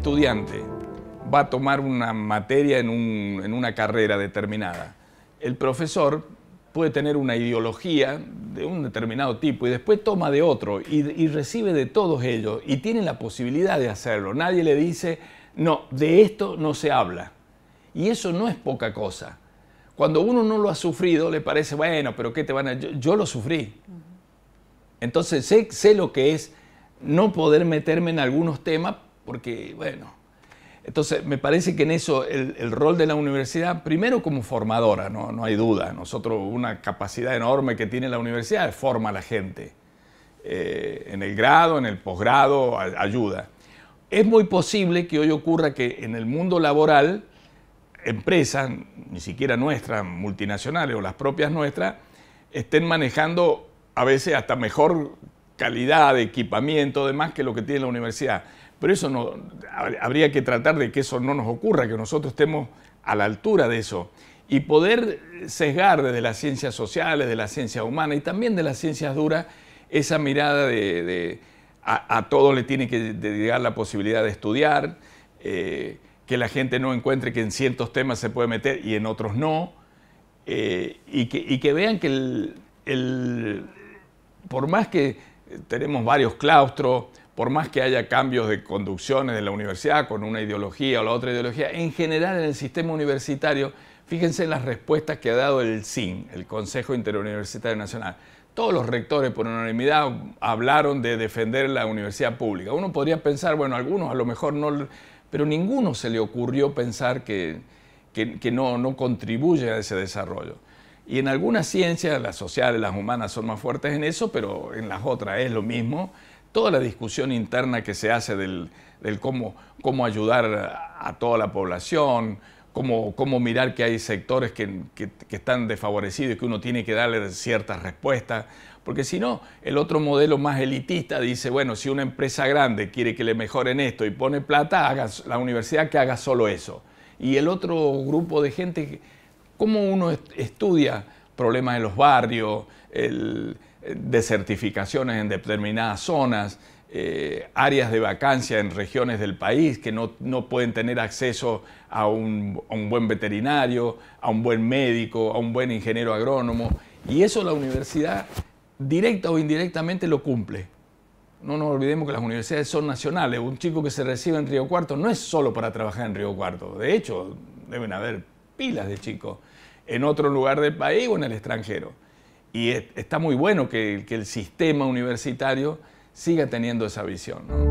estudiante va a tomar una materia en, una carrera determinada, el profesor puede tener una ideología de un determinado tipo y después toma de otro y, recibe de todos ellos y tiene la posibilidad de hacerlo. Nadie le dice, no, de esto no se habla. Y eso no es poca cosa. Cuando uno no lo ha sufrido, le parece, bueno, pero ¿qué te van a...? Yo, lo sufrí. Entonces sé, sé lo que es no poder meterme en algunos temas porque, bueno, entonces, me parece que en eso el, rol de la universidad, primero como formadora, ¿no? hay duda, nosotros una capacidad enorme que tiene la universidad es forma a la gente, eh, en el grado, en el posgrado, ayuda. Es muy posible que hoy ocurra que en el mundo laboral, empresas, ni siquiera nuestras, multinacionales o las propias nuestras, estén manejando a veces hasta mejor calidad de equipamiento, demás, que lo que tiene la universidad pero eso no, habría que tratar de que eso no nos ocurra, que nosotros estemos a la altura de eso. Y poder sesgar desde las ciencias sociales, de la ciencia humana y también de las ciencias duras esa mirada de, a, todo le tiene que llegar la posibilidad de estudiar, eh, que la gente no encuentre que en ciertos temas se puede meter y en otros no, eh, y, que, vean que por más que tenemos varios claustros, por más que haya cambios de conducciones de la universidad con una ideología o la otra ideología, en general en el sistema universitario, fíjense en las respuestas que ha dado el CIN, el Consejo Interuniversitario Nacional. Todos los rectores por unanimidad hablaron de defender la universidad pública. Uno podría pensar, bueno, algunos a lo mejor no, pero ninguno se le ocurrió pensar que, no contribuye a ese desarrollo. Y en algunas ciencias, las sociales, las humanas, son más fuertes en eso, pero en las otras es lo mismo toda la discusión interna que se hace del, cómo, cómo, ayudar a toda la población, cómo, cómo mirar que hay sectores que, están desfavorecidos y que uno tiene que darle ciertas respuestas. Porque si no, el otro modelo más elitista dice, bueno, si una empresa grande quiere que le mejoren esto y pone plata, haga, la universidad que haga solo eso. Y el otro grupo de gente, ¿cómo uno estudia problemas en los barrios? El, certificaciones en determinadas zonas, eh, áreas de vacancia en regiones del país que no, pueden tener acceso a un, a un, buen veterinario, a un buen médico, a un buen ingeniero agrónomo. Y eso la universidad, directa o indirectamente, lo cumple. No nos olvidemos que las universidades son nacionales. Un chico que se recibe en Río Cuarto no es solo para trabajar en Río Cuarto. De hecho, deben haber pilas de chicos en otro lugar del país o en el extranjero y e, está muy bueno que, el sistema universitario siga teniendo esa visión.